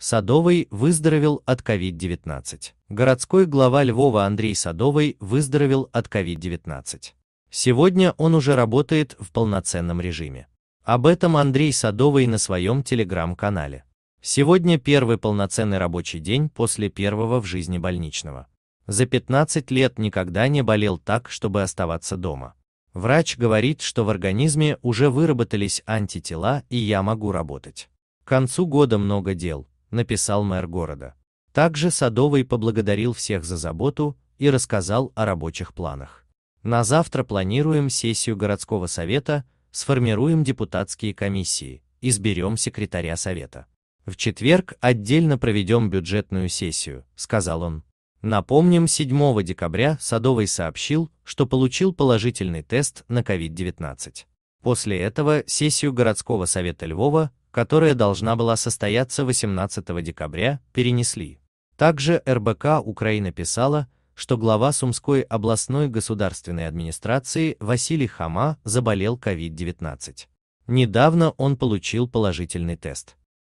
Садовый выздоровел от COVID-19. Городской глава Львова Андрей Садовый выздоровел от COVID-19. Сегодня он уже работает в полноценном режиме. Об этом Андрей Садовый на своем телеграм-канале. Сегодня первый полноценный рабочий день после первого в жизни больничного. За 15 лет никогда не болел так, чтобы оставаться дома. Врач говорит, что в организме уже выработались антитела и я могу работать. К концу года много дел, написал мэр города. Также Садовый поблагодарил всех за заботу и рассказал о рабочих планах. На завтра планируем сессию городского совета, сформируем депутатские комиссии, изберем секретаря совета. В четверг отдельно проведем бюджетную сессию, сказал он. Напомним, 7 декабря Садовый сообщил, что получил положительный тест на COVID-19. После этого сессию городского совета Львова которая должна была состояться 18 декабря, перенесли. Также РБК Украина писала, что глава Сумской областной государственной администрации Василий Хама заболел COVID-19. Недавно он получил положительный тест.